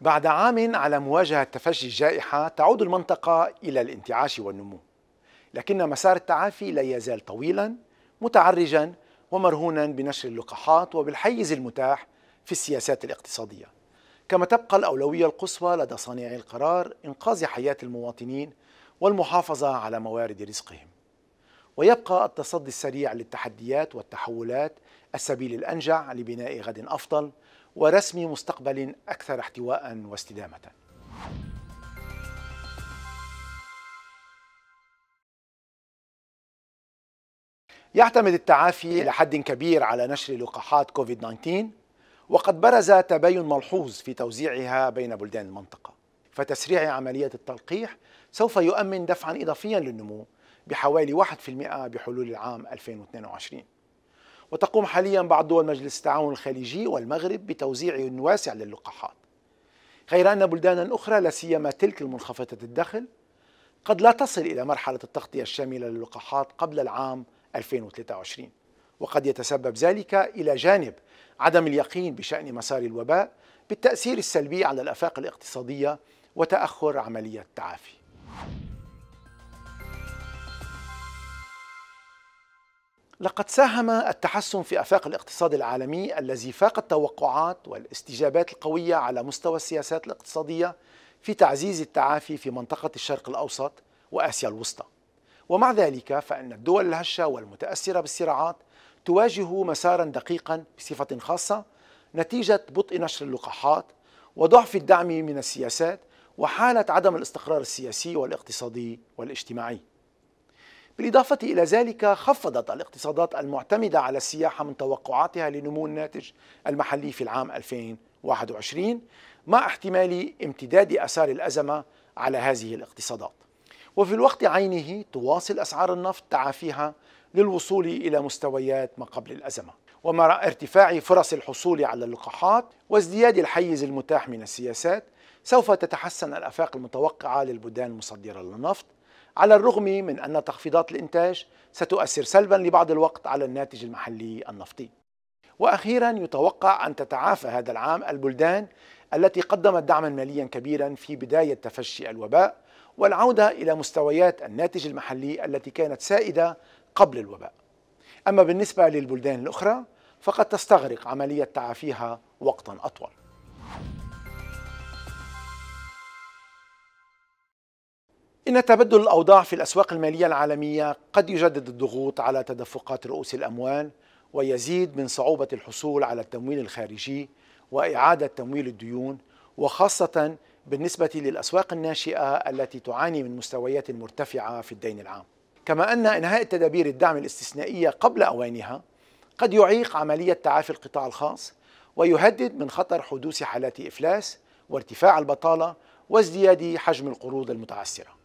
بعد عام على مواجهة تفشي الجائحة تعود المنطقة إلى الانتعاش والنمو لكن مسار التعافي لا يزال طويلا متعرجا ومرهونا بنشر اللقاحات وبالحيز المتاح في السياسات الاقتصادية كما تبقى الأولوية القصوى لدى صانعي القرار إنقاذ حياة المواطنين والمحافظة على موارد رزقهم ويبقى التصدي السريع للتحديات والتحولات السبيل الأنجع لبناء غد أفضل ورسم مستقبل اكثر احتواء واستدامه يعتمد التعافي إلى حد كبير على نشر لقاحات كوفيد 19 وقد برز تباين ملحوظ في توزيعها بين بلدان المنطقة فتسريع عملية التلقيح سوف يؤمن دفعا إضافيا للنمو بحوالي 1% بحلول العام 2022 وتقوم حاليا بعض دول مجلس التعاون الخليجي والمغرب بتوزيع واسع للقاحات غير أن بلدانا أخرى لا سيما تلك المنخفضة الدخل قد لا تصل إلى مرحلة التغطية الشاملة للقاحات قبل العام 2023 وقد يتسبب ذلك إلى جانب عدم اليقين بشأن مسار الوباء بالتأثير السلبي على الآفاق الاقتصادية وتأخر عملية التعافي لقد ساهم التحسن في افاق الاقتصاد العالمي الذي فاق التوقعات والاستجابات القويه على مستوى السياسات الاقتصاديه في تعزيز التعافي في منطقه الشرق الاوسط واسيا الوسطى. ومع ذلك فان الدول الهشه والمتاثره بالصراعات تواجه مسارا دقيقا بصفه خاصه نتيجه بطء نشر اللقاحات وضعف الدعم من السياسات وحاله عدم الاستقرار السياسي والاقتصادي والاجتماعي. بالإضافة إلى ذلك خفضت الاقتصادات المعتمدة على السياحة من توقعاتها لنمو الناتج المحلي في العام 2021 مع احتمال امتداد أثار الأزمة على هذه الاقتصادات وفي الوقت عينه تواصل أسعار النفط تعافيها للوصول إلى مستويات ما قبل الأزمة ومع ارتفاع فرص الحصول على اللقاحات وازدياد الحيز المتاح من السياسات سوف تتحسن الافاق المتوقعه للبلدان المصدره للنفط على الرغم من أن تخفيضات الإنتاج ستؤثر سلبا لبعض الوقت على الناتج المحلي النفطي وأخيرا يتوقع أن تتعافى هذا العام البلدان التي قدمت دعما ماليا كبيرا في بداية تفشي الوباء والعودة إلى مستويات الناتج المحلي التي كانت سائدة قبل الوباء أما بالنسبة للبلدان الأخرى فقد تستغرق عملية تعافيها وقتا أطول إن تبدل الأوضاع في الأسواق المالية العالمية قد يجدد الضغوط على تدفقات رؤوس الأموال ويزيد من صعوبة الحصول على التمويل الخارجي وإعادة تمويل الديون وخاصة بالنسبة للأسواق الناشئة التي تعاني من مستويات مرتفعة في الدين العام كما أن إنهاء تدابير الدعم الاستثنائية قبل أوانها قد يعيق عملية تعافي القطاع الخاص ويهدد من خطر حدوث حالات إفلاس وارتفاع البطالة وازدياد حجم القروض المتعثره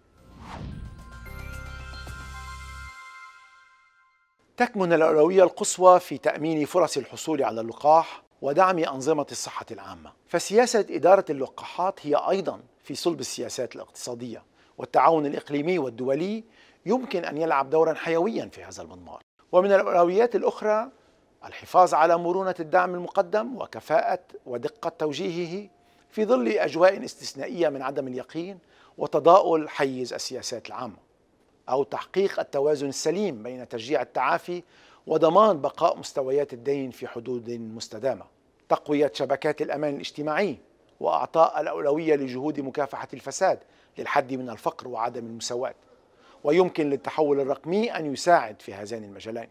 تكمن الأولوية القصوى في تأمين فرص الحصول على اللقاح ودعم أنظمة الصحة العامة فسياسة إدارة اللقاحات هي أيضا في صلب السياسات الاقتصادية والتعاون الإقليمي والدولي يمكن أن يلعب دورا حيويا في هذا المضمار ومن الأولويات الأخرى الحفاظ على مرونة الدعم المقدم وكفاءة ودقة توجيهه في ظل أجواء استثنائية من عدم اليقين وتضاؤل حيز السياسات العامة أو تحقيق التوازن السليم بين تشجيع التعافي وضمان بقاء مستويات الدين في حدود مستدامة تقوية شبكات الأمان الاجتماعي وإعطاء الأولوية لجهود مكافحة الفساد للحد من الفقر وعدم المساواة ويمكن للتحول الرقمي أن يساعد في هذين المجالين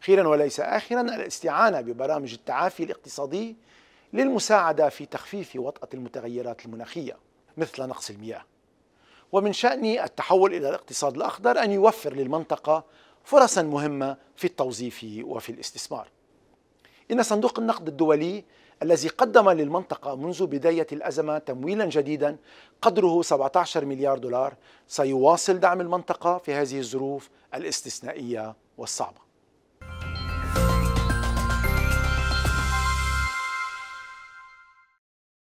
خيرا وليس آخرا الاستعانة ببرامج التعافي الاقتصادي للمساعدة في تخفيف وطأة المتغيرات المناخية مثل نقص المياه ومن شأن التحول إلى الاقتصاد الأخضر أن يوفر للمنطقة فرصا مهمة في التوظيف وفي الاستثمار إن صندوق النقد الدولي الذي قدم للمنطقة منذ بداية الأزمة تمويلا جديدا قدره 17 مليار دولار سيواصل دعم المنطقة في هذه الظروف الاستثنائية والصعبة